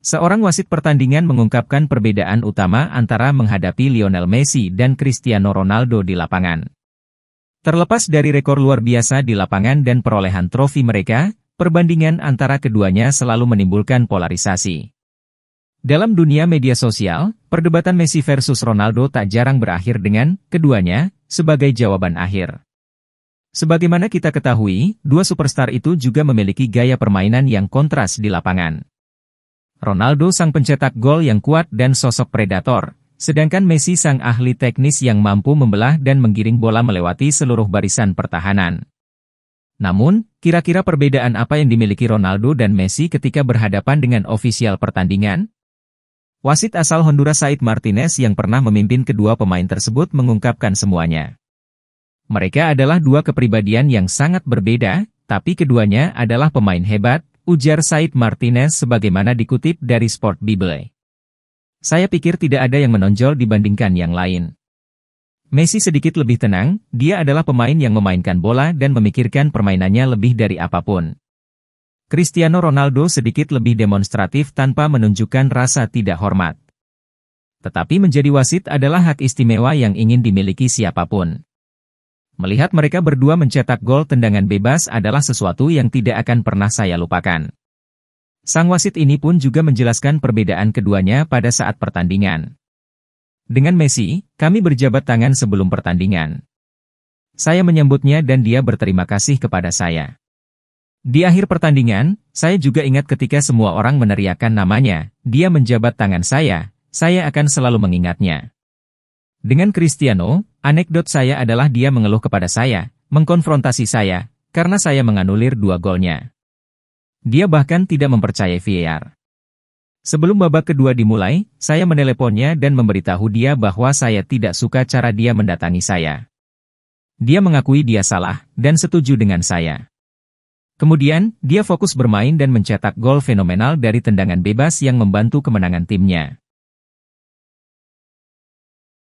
Seorang wasit pertandingan mengungkapkan perbedaan utama antara menghadapi Lionel Messi dan Cristiano Ronaldo di lapangan. Terlepas dari rekor luar biasa di lapangan dan perolehan trofi mereka, perbandingan antara keduanya selalu menimbulkan polarisasi. Dalam dunia media sosial, perdebatan Messi versus Ronaldo tak jarang berakhir dengan keduanya sebagai jawaban akhir. Sebagaimana kita ketahui, dua superstar itu juga memiliki gaya permainan yang kontras di lapangan. Ronaldo sang pencetak gol yang kuat dan sosok predator, sedangkan Messi sang ahli teknis yang mampu membelah dan menggiring bola melewati seluruh barisan pertahanan. Namun, kira-kira perbedaan apa yang dimiliki Ronaldo dan Messi ketika berhadapan dengan ofisial pertandingan? Wasit asal Honduras Said Martinez yang pernah memimpin kedua pemain tersebut mengungkapkan semuanya. Mereka adalah dua kepribadian yang sangat berbeda, tapi keduanya adalah pemain hebat, ujar Said Martinez sebagaimana dikutip dari Sport Bible. Saya pikir tidak ada yang menonjol dibandingkan yang lain. Messi sedikit lebih tenang, dia adalah pemain yang memainkan bola dan memikirkan permainannya lebih dari apapun. Cristiano Ronaldo sedikit lebih demonstratif tanpa menunjukkan rasa tidak hormat. Tetapi menjadi wasit adalah hak istimewa yang ingin dimiliki siapapun. Melihat mereka berdua mencetak gol tendangan bebas adalah sesuatu yang tidak akan pernah saya lupakan. Sang wasit ini pun juga menjelaskan perbedaan keduanya pada saat pertandingan. Dengan Messi, kami berjabat tangan sebelum pertandingan. Saya menyambutnya dan dia berterima kasih kepada saya. Di akhir pertandingan, saya juga ingat ketika semua orang meneriakkan namanya, dia menjabat tangan saya, saya akan selalu mengingatnya. Dengan Cristiano, Anekdot saya adalah dia mengeluh kepada saya, mengkonfrontasi saya, karena saya menganulir dua golnya. Dia bahkan tidak mempercayai VAR. Sebelum babak kedua dimulai, saya meneleponnya dan memberitahu dia bahwa saya tidak suka cara dia mendatangi saya. Dia mengakui dia salah, dan setuju dengan saya. Kemudian, dia fokus bermain dan mencetak gol fenomenal dari tendangan bebas yang membantu kemenangan timnya.